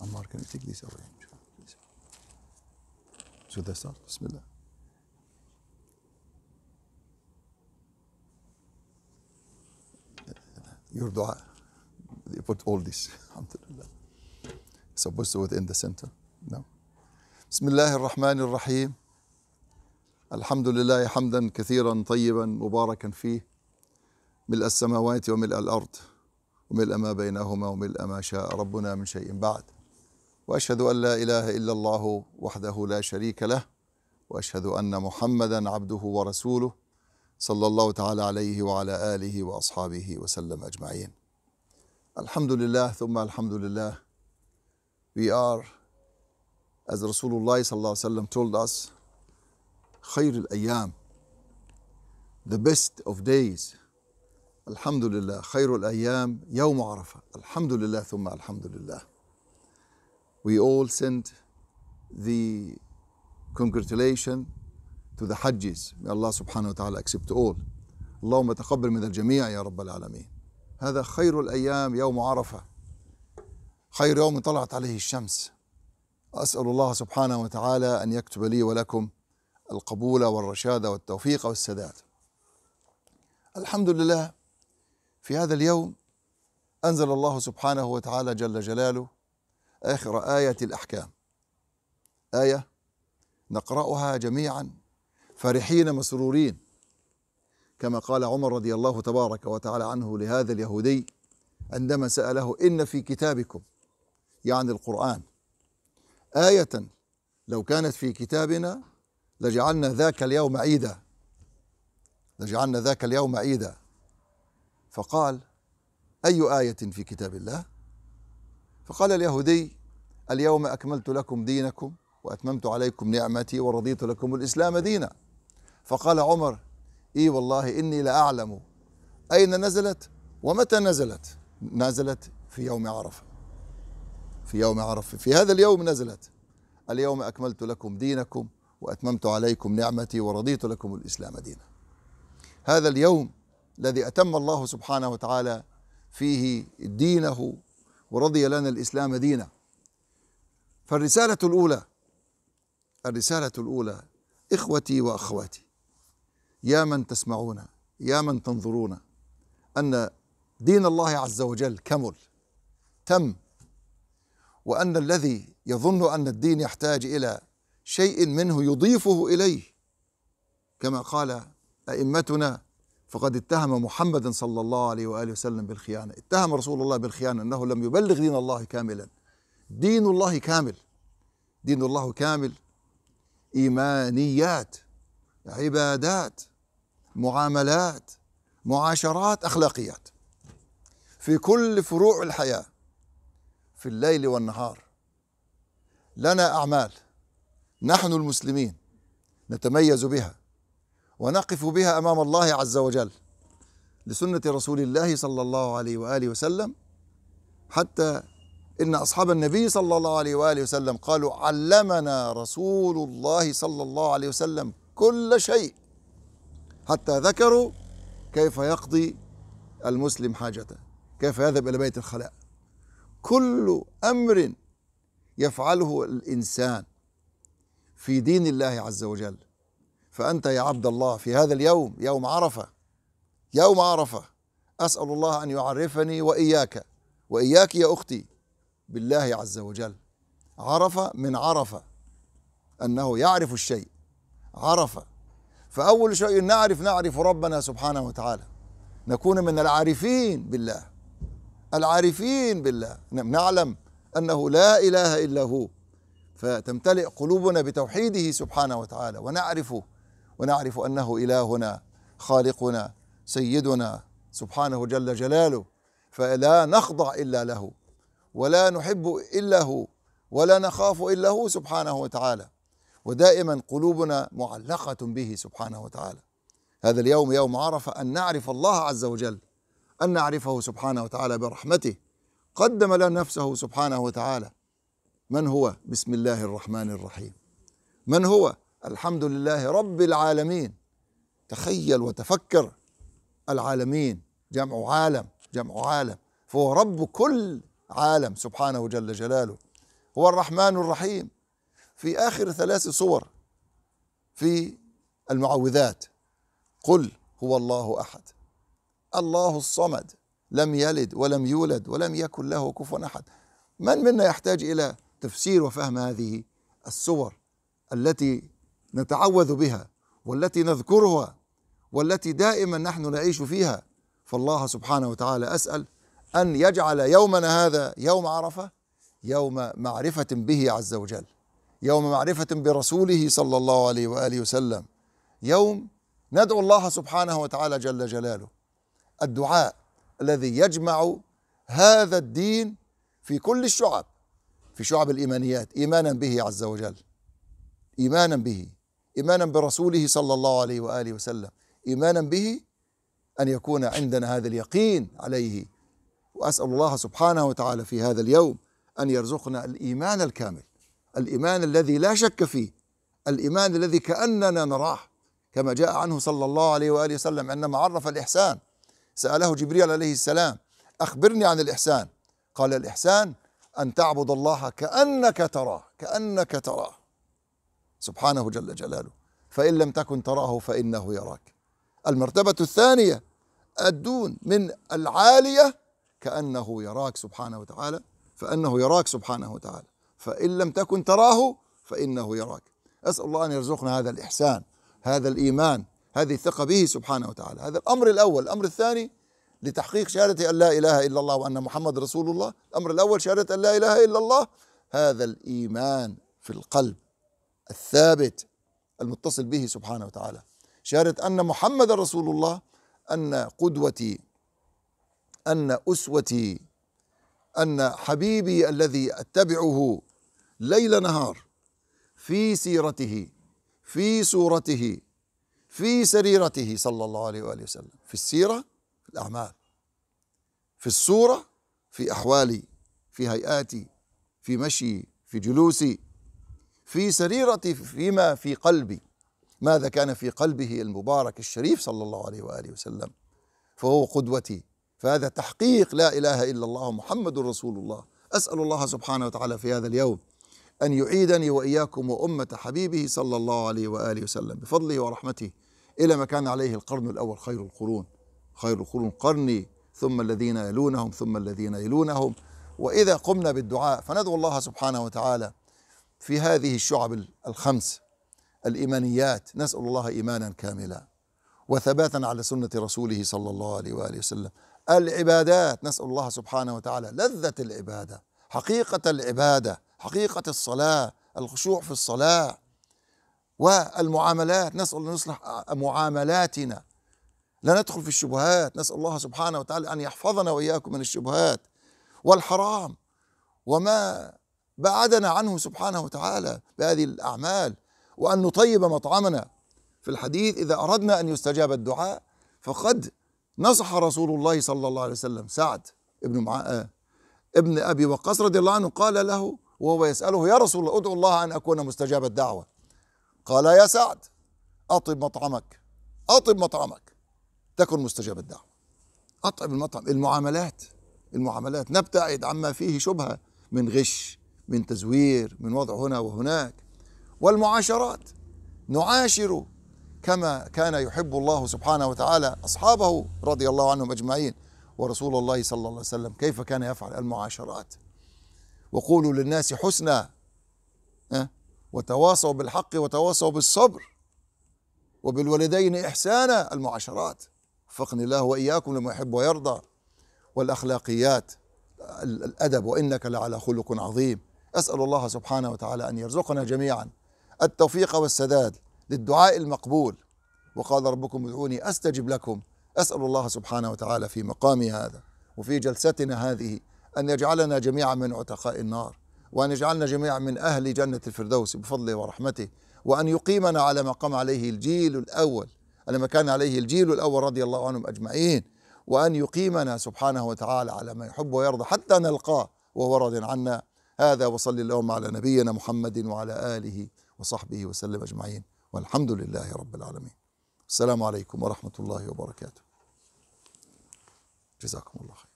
American take this away. Should I start? Bismillah. Eh, your dua, you put all this. Alhamdulillah. Supposed to within the center. No. بسم الله الرحمن الرحيم. الحمد لله حمدا كثيرا طيبا مباركا فيه ملء السماوات وملء الارض وملء ما بينهما وملء ما شاء ربنا من شيء بعد واشهد ان لا اله الا الله وحده لا شريك له واشهد ان محمدا عبده ورسوله صلى الله تعالى عليه وعلى اله واصحابه وسلم اجمعين. الحمد لله ثم الحمد لله. We are as Rasulullah صلى الله عليه وسلم told us خير الايام the best of days الحمد لله خير الايام يوم عرفه الحمد لله ثم الحمد لله. we all send the congratulation to the Hajjis. May Allah subhanahu wa ta'ala accept all. اللهم تقبل من الجميع يا رب العالمين. هذا خير الأيام يوم عرفة. خير يوم طلعت عليه الشمس. أسأل الله سبحانه وتعالى أن يكتب لي ولكم القبول والرشاد والتوفيق والسداد. الحمد لله في هذا اليوم أنزل الله سبحانه وتعالى جل جلاله آخر آية الأحكام آية نقرأها جميعا فرحين مسرورين كما قال عمر رضي الله تبارك وتعالى عنه لهذا اليهودي عندما سأله إن في كتابكم يعني القرآن آية لو كانت في كتابنا لجعلنا ذاك اليوم عيدا لجعلنا ذاك اليوم عيدا فقال أي آية في كتاب الله؟ فقال اليهودي اليوم أكملت لكم دينكم وأتممت عليكم نعمتي ورضيت لكم الإسلام دينا فقال عمر إي والله إني لأعلم أين نزلت ومتى نزلت نزلت في يوم عرفة في يوم عرفة في هذا اليوم نزلت اليوم أكملت لكم دينكم وأتممت عليكم نعمتي ورضيت لكم الإسلام دينا هذا اليوم الذي أتم الله سبحانه وتعالى فيه دينه ورضي لنا الإسلام دينا فالرسالة الأولى الرسالة الأولى إخوتي وأخواتي يا من تسمعون يا من تنظرون أن دين الله عز وجل كمل تم وأن الذي يظن أن الدين يحتاج إلى شيء منه يضيفه إليه كما قال أئمتنا فقد اتهم محمد صلى الله عليه وآله وسلم بالخيانة اتهم رسول الله بالخيانة أنه لم يبلغ دين الله كاملا دين الله كامل دين الله كامل إيمانيات عبادات معاملات معاشرات أخلاقيات في كل فروع الحياة في الليل والنهار لنا أعمال نحن المسلمين نتميز بها ونقف بها أمام الله عز وجل لسنة رسول الله صلى الله عليه وآله وسلم حتى إن أصحاب النبي صلى الله عليه وآله وسلم قالوا علمنا رسول الله صلى الله عليه وسلم كل شيء حتى ذكروا كيف يقضي المسلم حاجته كيف يذهب إلى بيت الخلاء كل أمر يفعله الإنسان في دين الله عز وجل فأنت يا عبد الله في هذا اليوم يوم عرفة يوم عرفة أسأل الله أن يعرفني وإياك وإياك يا أختي بالله عز وجل عرف من عرفة أنه يعرف الشيء عرفة فأول شيء نعرف نعرف ربنا سبحانه وتعالى نكون من العارفين بالله العارفين بالله نعلم أنه لا إله إلا هو فتمتلئ قلوبنا بتوحيده سبحانه وتعالى ونعرفه ونعرف أنه إلهنا خالقنا سيدنا سبحانه جل جلاله فلا نخضع إلا له ولا نحب إلا هو ولا نخاف إلا هو سبحانه وتعالى ودائما قلوبنا معلقة به سبحانه وتعالى هذا اليوم يوم عرفة أن نعرف الله عز وجل أن نعرفه سبحانه وتعالى برحمته قدم لنا نفسه سبحانه وتعالى من هو بسم الله الرحمن الرحيم من هو الحمد لله رب العالمين تخيل وتفكر العالمين جمع عالم جمع عالم فهو رب كل عالم سبحانه جل جلاله هو الرحمن الرحيم في آخر ثلاث صور في المعوذات قل هو الله أحد الله الصمد لم يلد ولم يولد ولم يكن له كفوا أحد من منا يحتاج إلى تفسير وفهم هذه الصور التي نتعوذ بها والتي نذكرها والتي دائما نحن نعيش فيها فالله سبحانه وتعالى اسال ان يجعل يومنا هذا يوم عرفه يوم معرفه به عز وجل يوم معرفه برسوله صلى الله عليه واله وسلم يوم ندعو الله سبحانه وتعالى جل جلاله الدعاء الذي يجمع هذا الدين في كل الشعب في شعب الايمانيات ايمانا به عز وجل ايمانا به إيمانا برسوله صلى الله عليه وآله وسلم إيمانا به أن يكون عندنا هذا اليقين عليه وأسأل الله سبحانه وتعالى في هذا اليوم أن يرزقنا الإيمان الكامل الإيمان الذي لا شك فيه الإيمان الذي كأننا نراه كما جاء عنه صلى الله عليه وآله وسلم عندما عرف الإحسان سأله جبريل عليه السلام أخبرني عن الإحسان قال الإحسان أن تعبد الله كأنك تراه كأنك تراه سبحانه جل جلاله فإن لم تكن تراه فإنه يراك المرتبة الثانية الدون من العالية كأنه يراك سبحانه وتعالى فأنه يراك سبحانه وتعالى فإن لم تكن تراه فإنه يراك أسأل الله أن يرزقنا هذا الإحسان هذا الإيمان هذه الثقة به سبحانه وتعالى هذا الأمر الأول الأمر الثاني لتحقيق شهادة أن لا إله إلا الله وأن محمد رسول الله الأمر الأول شهادة أن لا إله إلا الله هذا الإيمان في القلب الثابت المتصل به سبحانه وتعالى شهادة أن محمد رسول الله أن قدوتي أن أسوتي أن حبيبي الذي أتبعه ليل نهار في سيرته في صورته في سريرته صلى الله عليه وآله وسلم في السيرة في الأعمال في الصورة في أحوالي في هيئاتي في مشي في جلوسي في سريرتي فيما في قلبي ماذا كان في قلبه المبارك الشريف صلى الله عليه وآله وسلم فهو قدوتي فهذا تحقيق لا إله إلا الله محمد رسول الله أسأل الله سبحانه وتعالى في هذا اليوم أن يعيدني وإياكم وأمة حبيبه صلى الله عليه وآله وسلم بفضله ورحمته إلى ما كان عليه القرن الأول خير القرون خير القرون قرني ثم الذين يلونهم ثم الذين يلونهم وإذا قمنا بالدعاء فندعو الله سبحانه وتعالى في هذه الشعب الخمس الإيمانيات نسأل الله إيمانا كاملا وثباتا على سنة رسوله صلى الله عليه وآله وسلم العبادات نسأل الله سبحانه وتعالى لذة العبادة حقيقة العبادة حقيقة الصلاة الخشوع في الصلاة والمعاملات نسأل أن نصلح معاملاتنا لا ندخل في الشبهات نسأل الله سبحانه وتعالى أن يحفظنا وإياكم من الشبهات والحرام وما بعدنا عنه سبحانه وتعالى بهذه الأعمال وأن نطيب مطعمنا في الحديث إذا أردنا أن يستجاب الدعاء فقد نصح رسول الله صلى الله عليه وسلم سعد ابن مع... ابن أبي وقاص رضي الله عنه قال له وهو يسأله يا رسول الله ادعو الله أن أكون مستجاب الدعوة قال يا سعد أطب مطعمك أطب مطعمك تكن مستجاب الدعوة أطعم المطعم المعاملات المعاملات نبتعد عما فيه شبهة من غش من تزوير من وضع هنا وهناك والمعاشرات نعاشر كما كان يحب الله سبحانه وتعالى أصحابه رضي الله عنهم أجمعين ورسول الله صلى الله عليه وسلم كيف كان يفعل المعاشرات وقولوا للناس حسنا وتواصوا بالحق وتواصوا بالصبر وبالوالدين إحسانا المعاشرات وفقني الله وإياكم لما يحب ويرضى والأخلاقيات الأدب وإنك لعلى خلق عظيم أسأل الله سبحانه وتعالى أن يرزقنا جميعا التوفيق والسداد للدعاء المقبول وقال ربكم ادعوني أستجب لكم أسأل الله سبحانه وتعالى في مقامي هذا وفي جلستنا هذه أن يجعلنا جميعا من عتقاء النار وأن يجعلنا جميعا من أهل جنة الفردوس بفضله ورحمته وأن يقيمنا على ما قام عليه الجيل الأول على ما كان عليه الجيل الأول رضي الله عنهم أجمعين وأن يقيمنا سبحانه وتعالى على ما يحب ويرضى حتى نلقاه وهو راض عنا هذا وصل اللهم على نبينا محمد وعلى آله وصحبه وسلم أجمعين والحمد لله رب العالمين السلام عليكم ورحمة الله وبركاته جزاكم الله خير